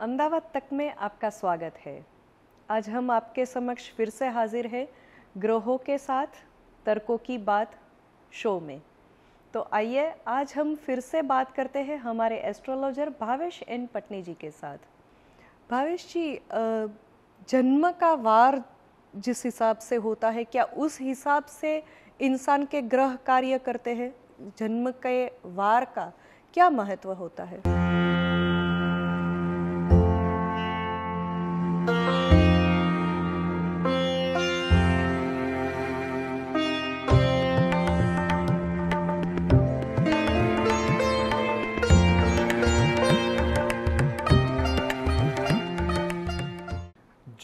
अहमदाबाद तक में आपका स्वागत है आज हम आपके समक्ष फिर से हाजिर है ग्रहों के साथ तर्कों की बात शो में तो आइए आज हम फिर से बात करते हैं हमारे एस्ट्रोलॉजर भावेश एन पटनी जी के साथ भावेश जी जन्म का वार जिस हिसाब से होता है क्या उस हिसाब से इंसान के ग्रह कार्य करते हैं जन्म के वार का क्या महत्व होता है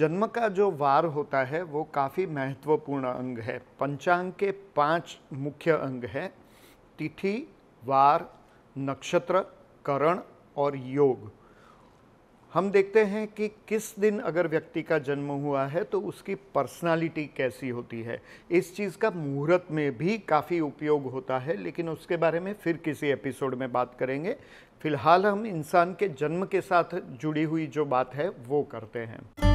जन्म का जो वार होता है वो काफ़ी महत्वपूर्ण अंग है पंचांग के पांच मुख्य अंग हैं तिथि वार नक्षत्र करण और योग हम देखते हैं कि किस दिन अगर व्यक्ति का जन्म हुआ है तो उसकी पर्सनालिटी कैसी होती है इस चीज़ का मुहूर्त में भी काफ़ी उपयोग होता है लेकिन उसके बारे में फिर किसी एपिसोड में बात करेंगे फिलहाल हम इंसान के जन्म के साथ जुड़ी हुई जो बात है वो करते हैं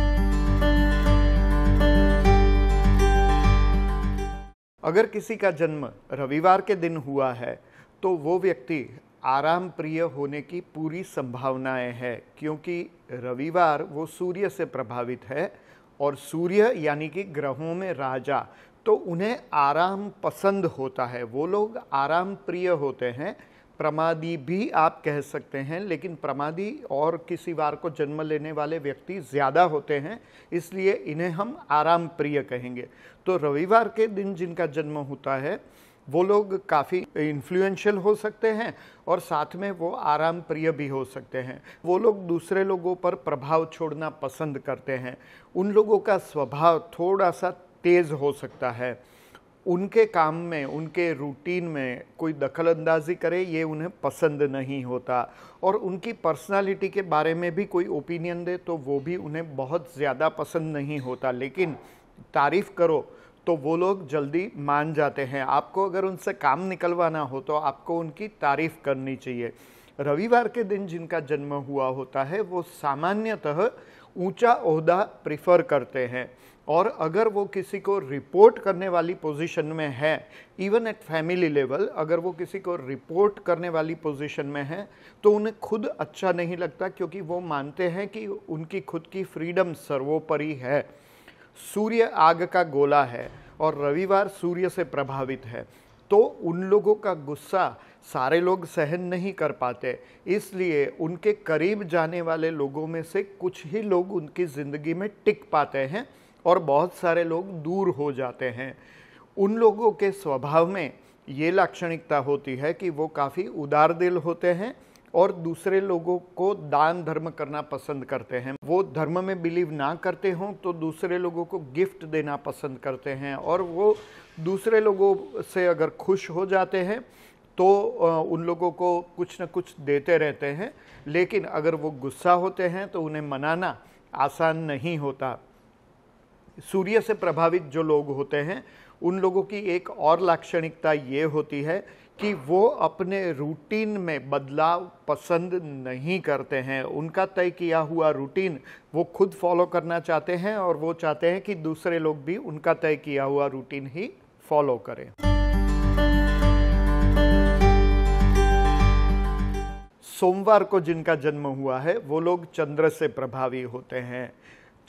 अगर किसी का जन्म रविवार के दिन हुआ है तो वो व्यक्ति आराम प्रिय होने की पूरी संभावनाएं हैं क्योंकि रविवार वो सूर्य से प्रभावित है और सूर्य यानी कि ग्रहों में राजा तो उन्हें आराम पसंद होता है वो लोग आराम प्रिय होते हैं प्रमादी भी आप कह सकते हैं लेकिन प्रमादी और किसी वार को जन्म लेने वाले व्यक्ति ज़्यादा होते हैं इसलिए इन्हें हम आराम प्रिय कहेंगे तो रविवार के दिन जिनका जन्म होता है वो लोग काफ़ी इन्फ्लुएंशियल हो सकते हैं और साथ में वो आराम प्रिय भी हो सकते हैं वो लोग दूसरे लोगों पर प्रभाव छोड़ना पसंद करते हैं उन लोगों का स्वभाव थोड़ा सा तेज़ हो सकता है उनके काम में उनके रूटीन में कोई दखल अंदाजी करे ये उन्हें पसंद नहीं होता और उनकी पर्सनालिटी के बारे में भी कोई ओपिनियन दे तो वो भी उन्हें बहुत ज़्यादा पसंद नहीं होता लेकिन तारीफ़ करो तो वो लोग जल्दी मान जाते हैं आपको अगर उनसे काम निकलवाना हो तो आपको उनकी तारीफ़ करनी चाहिए रविवार के दिन जिनका जन्म हुआ होता है वो सामान्यतः ऊंचा अहदा प्रिफर करते हैं और अगर वो किसी को रिपोर्ट करने वाली पोजीशन में है इवन एट फैमिली लेवल अगर वो किसी को रिपोर्ट करने वाली पोजीशन में है तो उन्हें खुद अच्छा नहीं लगता क्योंकि वो मानते हैं कि उनकी खुद की फ्रीडम सर्वोपरि है सूर्य आग का गोला है और रविवार सूर्य से प्रभावित है तो उन लोगों का गुस्सा सारे लोग सहन नहीं कर पाते इसलिए उनके करीब जाने वाले लोगों में से कुछ ही लोग उनकी ज़िंदगी में टिक पाते हैं और बहुत सारे लोग दूर हो जाते हैं उन लोगों के स्वभाव में ये लाक्षणिकता होती है कि वो काफ़ी उदार दिल होते हैं और दूसरे लोगों को दान धर्म करना पसंद करते हैं वो धर्म में बिलीव ना करते हों तो दूसरे लोगों को गिफ्ट देना पसंद करते हैं और वो दूसरे लोगों से अगर खुश हो जाते हैं तो उन लोगों को कुछ ना कुछ देते रहते हैं लेकिन अगर वो गुस्सा होते हैं तो उन्हें मनाना आसान नहीं होता सूर्य से प्रभावित जो लोग होते हैं उन लोगों की एक और लाक्षणिकता ये होती है कि वो अपने रूटीन में बदलाव पसंद नहीं करते हैं उनका तय किया हुआ रूटीन वो खुद फॉलो करना चाहते हैं और वो चाहते हैं कि दूसरे लोग भी उनका तय किया हुआ रूटीन ही फॉलो करें सोमवार को जिनका जन्म हुआ है वो लोग चंद्र से प्रभावी होते हैं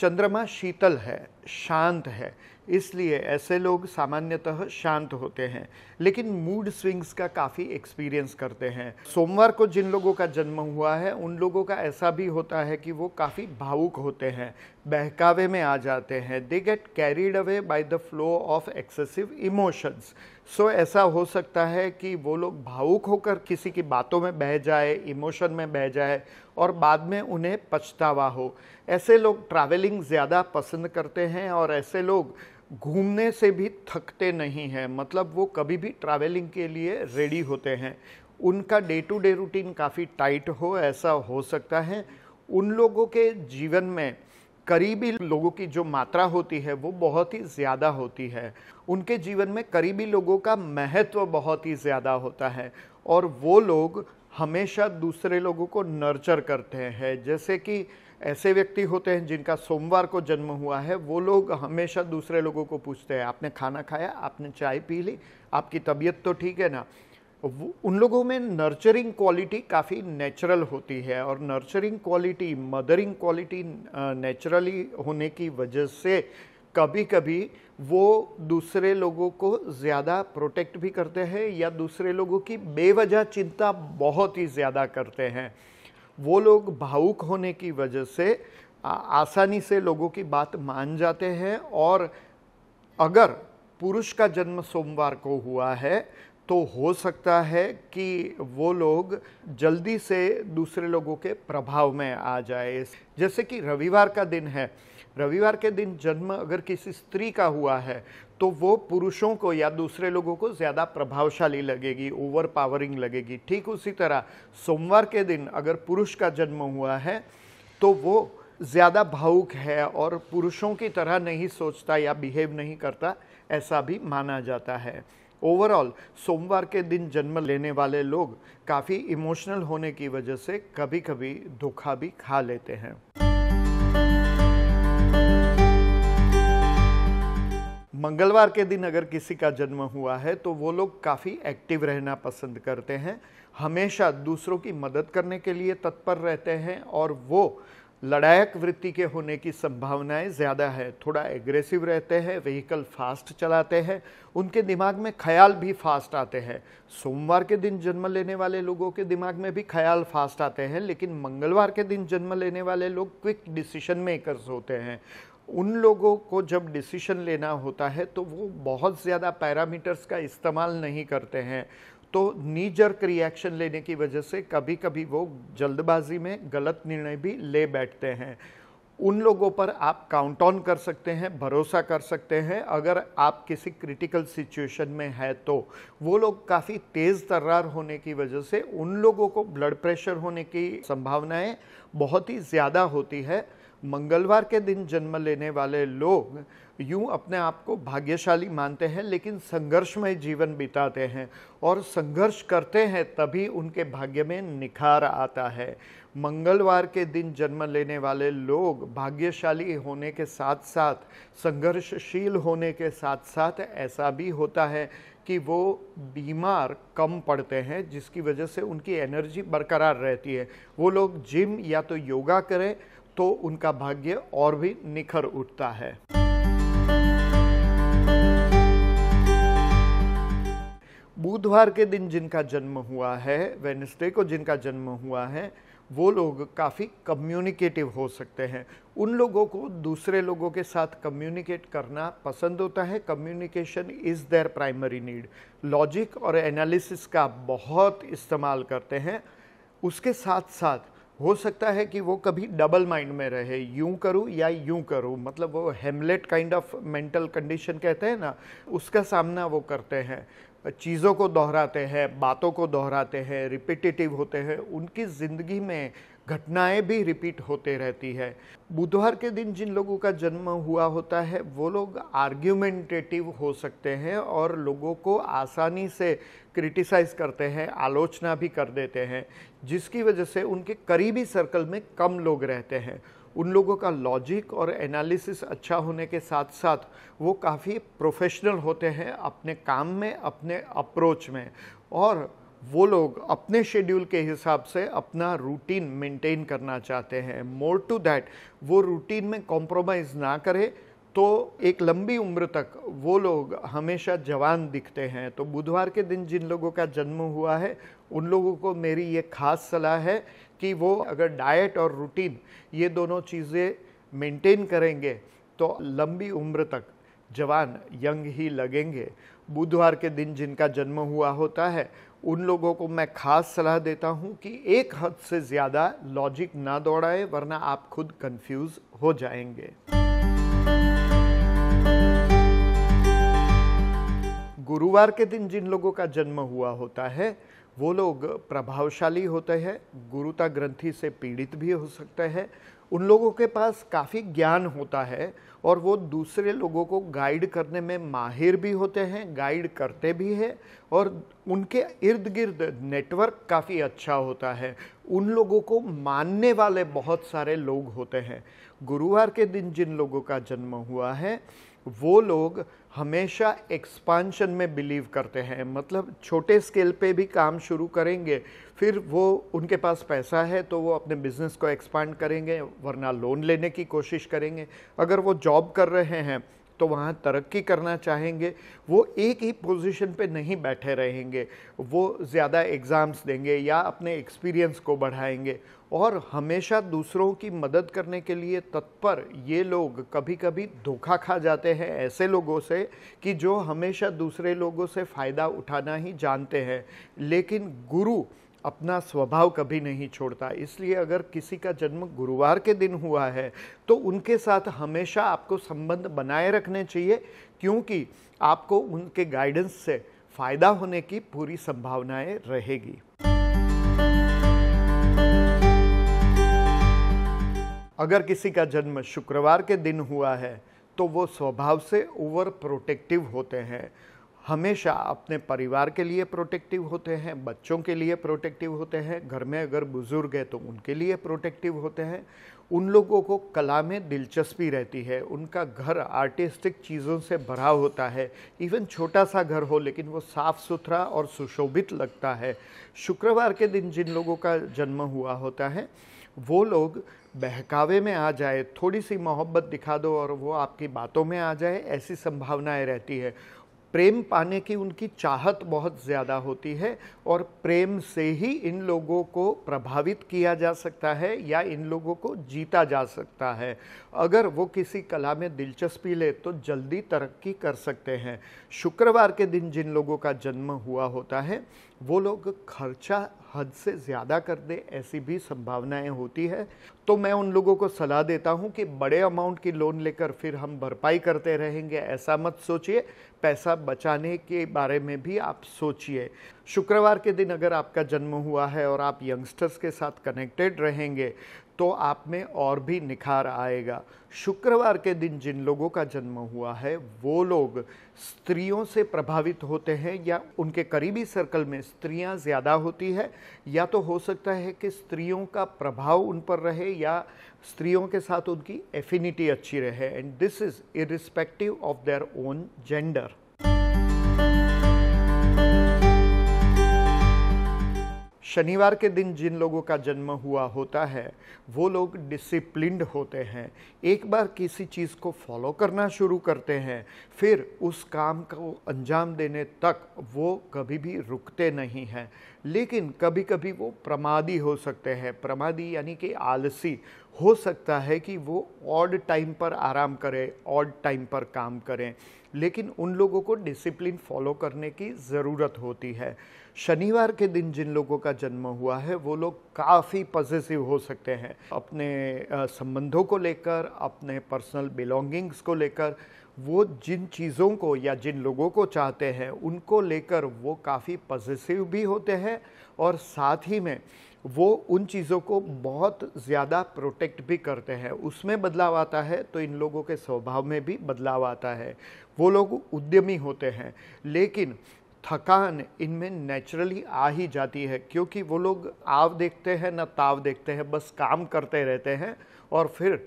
चंद्रमा शीतल है शांत है इसलिए ऐसे लोग सामान्यतः शांत होते हैं लेकिन मूड स्विंग्स का काफ़ी एक्सपीरियंस करते हैं सोमवार को जिन लोगों का जन्म हुआ है उन लोगों का ऐसा भी होता है कि वो काफ़ी भावुक होते हैं बहकावे में आ जाते हैं they get carried away by the flow of excessive emotions so ऐसा हो सकता है कि वो लोग भावुक होकर किसी की बातों में बह जाए इमोशन में बह जाए और बाद में उन्हें पछतावा हो ऐसे लोग ट्रैवलिंग ज़्यादा पसंद करते हैं और ऐसे लोग घूमने से भी थकते नहीं हैं मतलब वो कभी भी ट्रैवलिंग के लिए रेडी होते हैं उनका डे टू डे रूटीन काफ़ी टाइट हो ऐसा हो सकता है उन लोगों के जीवन में करीबी लोगों की जो मात्रा होती है वो बहुत ही ज़्यादा होती है उनके जीवन में करीबी लोगों का महत्व बहुत ही ज़्यादा होता है और वो लोग हमेशा दूसरे लोगों को नर्चर करते हैं जैसे कि ऐसे व्यक्ति होते हैं जिनका सोमवार को जन्म हुआ है वो लोग हमेशा दूसरे लोगों को पूछते हैं आपने खाना खाया आपने चाय पी ली आपकी तबीयत तो ठीक है ना उन लोगों में नर्चरिंग क्वालिटी काफ़ी नेचुरल होती है और nurturing quality mothering quality naturally होने की वजह से कभी कभी वो दूसरे लोगों को ज़्यादा प्रोटेक्ट भी करते हैं या दूसरे लोगों की बेवजह चिंता बहुत ही ज़्यादा करते हैं वो लोग भावुक होने की वजह से आसानी से लोगों की बात मान जाते हैं और अगर पुरुष का जन्म सोमवार को हुआ है तो हो सकता है कि वो लोग जल्दी से दूसरे लोगों के प्रभाव में आ जाए जैसे कि रविवार का दिन है रविवार के दिन जन्म अगर किसी स्त्री का हुआ है तो वो पुरुषों को या दूसरे लोगों को ज़्यादा प्रभावशाली लगेगी ओवर पावरिंग लगेगी ठीक उसी तरह सोमवार के दिन अगर पुरुष का जन्म हुआ है तो वो ज़्यादा भावुक है और पुरुषों की तरह नहीं सोचता या बिहेव नहीं करता ऐसा भी माना जाता है ओवरऑल सोमवार के दिन जन्म लेने वाले लोग काफ़ी इमोशनल होने की वजह से कभी कभी धोखा भी खा लेते हैं मंगलवार के दिन अगर किसी का जन्म हुआ है तो वो लोग काफ़ी एक्टिव रहना पसंद करते हैं हमेशा दूसरों की मदद करने के लिए तत्पर रहते हैं और वो लड़ायक वृत्ति के होने की संभावनाएं ज़्यादा है थोड़ा एग्रेसिव रहते हैं व्हीकल फास्ट चलाते हैं उनके दिमाग में ख्याल भी फास्ट आते हैं सोमवार के दिन जन्म लेने वाले लोगों के दिमाग में भी ख्याल फास्ट आते हैं लेकिन मंगलवार के दिन जन्म लेने वाले लोग क्विक डिसीशन मेकर्स होते हैं उन लोगों को जब डिसीशन लेना होता है तो वो बहुत ज़्यादा पैरामीटर्स का इस्तेमाल नहीं करते हैं तो नीजर्क रिएक्शन लेने की वजह से कभी कभी वो जल्दबाजी में गलत निर्णय भी ले बैठते हैं उन लोगों पर आप काउंट ऑन कर सकते हैं भरोसा कर सकते हैं अगर आप किसी क्रिटिकल सिचुएशन में है तो वो लोग काफ़ी तेज़ तर्रार होने की वजह से उन लोगों को ब्लड प्रेशर होने की संभावनाएं बहुत ही ज़्यादा होती है मंगलवार के दिन जन्म लेने वाले लोग यूं अपने आप को भाग्यशाली मानते हैं लेकिन संघर्षमय जीवन बिताते हैं और संघर्ष करते हैं तभी उनके भाग्य में निखार आता है मंगलवार के दिन जन्म लेने वाले लोग भाग्यशाली होने के साथ साथ संघर्षशील होने के साथ साथ ऐसा भी होता है कि वो बीमार कम पड़ते हैं जिसकी वजह से उनकी एनर्जी बरकरार रहती है वो लोग जिम या तो योगा करें तो उनका भाग्य और भी निखर उठता है बुधवार के दिन जिनका जन्म हुआ है वेनसडे को जिनका जन्म हुआ है वो लोग काफ़ी कम्युनिकेटिव हो सकते हैं उन लोगों को दूसरे लोगों के साथ कम्युनिकेट करना पसंद होता है communication is their primary need logic और एनालिसिस का बहुत इस्तेमाल करते हैं उसके साथ साथ हो सकता है कि वो कभी डबल माइंड में रहे यूं करूं या यूं करूं मतलब वो Hamlet kind of mental condition कहते हैं ना उसका सामना वो करते हैं चीज़ों को दोहराते हैं बातों को दोहराते हैं रिपीटेटिव होते हैं उनकी ज़िंदगी में घटनाएं भी रिपीट होते रहती है बुधवार के दिन जिन लोगों का जन्म हुआ होता है वो लोग आर्ग्यूमेंटेटिव हो सकते हैं और लोगों को आसानी से क्रिटिसाइज करते हैं आलोचना भी कर देते हैं जिसकी वजह से उनके करीबी सर्कल में कम लोग रहते हैं उन लोगों का लॉजिक और एनालिसिस अच्छा होने के साथ साथ वो काफ़ी प्रोफेशनल होते हैं अपने काम में अपने अप्रोच में और वो लोग अपने शेड्यूल के हिसाब से अपना रूटीन मेंटेन करना चाहते हैं मोर टू दैट वो रूटीन में कॉम्प्रोमाइज़ ना करें तो एक लंबी उम्र तक वो लोग हमेशा जवान दिखते हैं तो बुधवार के दिन जिन लोगों का जन्म हुआ है उन लोगों को मेरी ये खास सलाह है कि वो अगर डाइट और रूटीन ये दोनों चीज़ें मेंटेन करेंगे तो लंबी उम्र तक जवान यंग ही लगेंगे बुधवार के दिन जिनका जन्म हुआ होता है उन लोगों को मैं खास सलाह देता हूं कि एक हद से ज़्यादा लॉजिक ना दौड़ाए वरना आप खुद कंफ्यूज हो जाएंगे गुरुवार के दिन जिन लोगों का जन्म हुआ होता है वो लोग प्रभावशाली होते हैं गुरुता ग्रंथि से पीड़ित भी हो सकते हैं उन लोगों के पास काफ़ी ज्ञान होता है और वो दूसरे लोगों को गाइड करने में माहिर भी होते हैं गाइड करते भी हैं और उनके इर्द गिर्द नेटवर्क काफ़ी अच्छा होता है उन लोगों को मानने वाले बहुत सारे लोग होते हैं गुरुवार के दिन जिन लोगों का जन्म हुआ है वो लोग हमेशा एक्सपांशन में बिलीव करते हैं मतलब छोटे स्केल पे भी काम शुरू करेंगे फिर वो उनके पास पैसा है तो वो अपने बिजनेस को एक्सपांड करेंगे वरना लोन लेने की कोशिश करेंगे अगर वो जॉब कर रहे हैं तो वहाँ तरक्की करना चाहेंगे वो एक ही पोजीशन पे नहीं बैठे रहेंगे वो ज़्यादा एग्ज़ाम्स देंगे या अपने एक्सपीरियंस को बढ़ाएंगे और हमेशा दूसरों की मदद करने के लिए तत्पर ये लोग कभी कभी धोखा खा जाते हैं ऐसे लोगों से कि जो हमेशा दूसरे लोगों से फ़ायदा उठाना ही जानते हैं लेकिन गुरु अपना स्वभाव कभी नहीं छोड़ता इसलिए अगर किसी का जन्म गुरुवार के दिन हुआ है तो उनके साथ हमेशा आपको संबंध बनाए रखने चाहिए क्योंकि आपको उनके गाइडेंस से फ़ायदा होने की पूरी संभावनाएं रहेगी अगर किसी का जन्म शुक्रवार के दिन हुआ है तो वो स्वभाव से ओवर प्रोटेक्टिव होते हैं हमेशा अपने परिवार के लिए प्रोटेक्टिव होते हैं बच्चों के लिए प्रोटेक्टिव होते हैं घर में अगर बुज़ुर्ग है तो उनके लिए प्रोटेक्टिव होते हैं उन लोगों को कला में दिलचस्पी रहती है उनका घर आर्टिस्टिक चीज़ों से भरा होता है इवन छोटा सा घर हो लेकिन वो साफ़ सुथरा और सुशोभित लगता है शुक्रवार के दिन जिन लोगों का जन्म हुआ होता है वो लोग बहकावे में आ जाए थोड़ी सी मोहब्बत दिखा दो और वो आपकी बातों में आ जाए ऐसी संभावनाएं रहती है प्रेम पाने की उनकी चाहत बहुत ज़्यादा होती है और प्रेम से ही इन लोगों को प्रभावित किया जा सकता है या इन लोगों को जीता जा सकता है अगर वो किसी कला में दिलचस्पी ले तो जल्दी तरक्की कर सकते हैं शुक्रवार के दिन जिन लोगों का जन्म हुआ होता है वो लोग खर्चा हद से ज़्यादा कर दे ऐसी भी संभावनाएं होती है तो मैं उन लोगों को सलाह देता हूं कि बड़े अमाउंट की लोन लेकर फिर हम भरपाई करते रहेंगे ऐसा मत सोचिए पैसा बचाने के बारे में भी आप सोचिए शुक्रवार के दिन अगर आपका जन्म हुआ है और आप यंगस्टर्स के साथ कनेक्टेड रहेंगे तो आप में और भी निखार आएगा शुक्रवार के दिन जिन लोगों का जन्म हुआ है वो लोग स्त्रियों से प्रभावित होते हैं या उनके करीबी सर्कल में स्त्रियां ज़्यादा होती है या तो हो सकता है कि स्त्रियों का प्रभाव उन पर रहे या स्त्रियों के साथ उनकी एफिनिटी अच्छी रहे and this is irrespective of their own gender शनिवार के दिन जिन लोगों का जन्म हुआ होता है वो लोग डिसिप्लिनड होते हैं एक बार किसी चीज़ को फॉलो करना शुरू करते हैं फिर उस काम को अंजाम देने तक वो कभी भी रुकते नहीं हैं लेकिन कभी कभी वो प्रमादी हो सकते हैं प्रमादी यानी कि आलसी हो सकता है कि वो ऑड टाइम पर आराम करें ऑड टाइम पर काम करें लेकिन उन लोगों को डिसिप्लिन फॉलो करने की ज़रूरत होती है शनिवार के दिन जिन लोगों का जन्म हुआ है वो लोग काफ़ी पॉजिटिव हो सकते हैं अपने संबंधों को लेकर अपने पर्सनल बिलोंगिंग्स को लेकर वो जिन चीज़ों को या जिन लोगों को चाहते हैं उनको लेकर वो काफ़ी पॉजिटिव भी होते हैं और साथ ही में वो उन चीज़ों को बहुत ज़्यादा प्रोटेक्ट भी करते हैं उसमें बदलाव आता है तो इन लोगों के स्वभाव में भी बदलाव आता है वो लोग उद्यमी होते हैं लेकिन थकान इनमें नेचुरली आ ही जाती है क्योंकि वो लोग आव देखते हैं ना ताव देखते हैं बस काम करते रहते हैं और फिर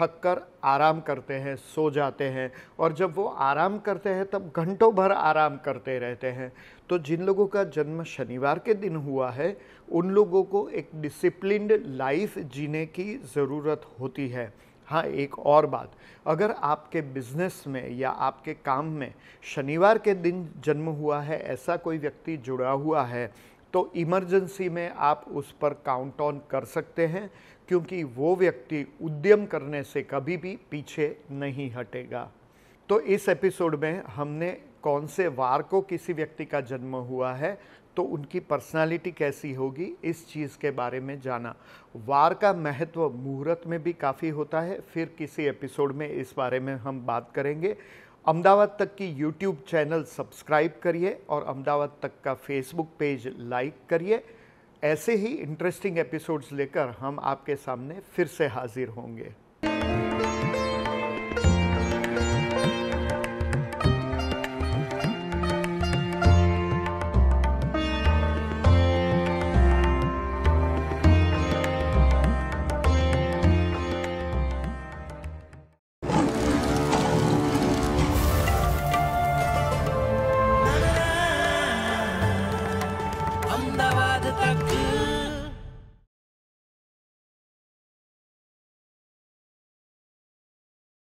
थक कर आराम करते हैं सो जाते हैं और जब वो आराम करते हैं तब घंटों भर आराम करते रहते हैं तो जिन लोगों का जन्म शनिवार के दिन हुआ है उन लोगों को एक डिसिप्लिनड लाइफ जीने की ज़रूरत होती है हाँ एक और बात अगर आपके बिजनेस में या आपके काम में शनिवार के दिन जन्म हुआ है ऐसा कोई व्यक्ति जुड़ा हुआ है तो इमरजेंसी में आप उस पर काउंट ऑन कर सकते हैं क्योंकि वो व्यक्ति उद्यम करने से कभी भी पीछे नहीं हटेगा तो इस एपिसोड में हमने कौन से वार को किसी व्यक्ति का जन्म हुआ है तो उनकी पर्सनालिटी कैसी होगी इस चीज़ के बारे में जाना वार का महत्व मुहूर्त में भी काफ़ी होता है फिर किसी एपिसोड में इस बारे में हम बात करेंगे अहमदाबाद तक की यूट्यूब चैनल सब्सक्राइब करिए और अहमदाबाद तक का फेसबुक पेज लाइक करिए ऐसे ही इंटरेस्टिंग एपिसोड्स लेकर हम आपके सामने फिर से हाजिर होंगे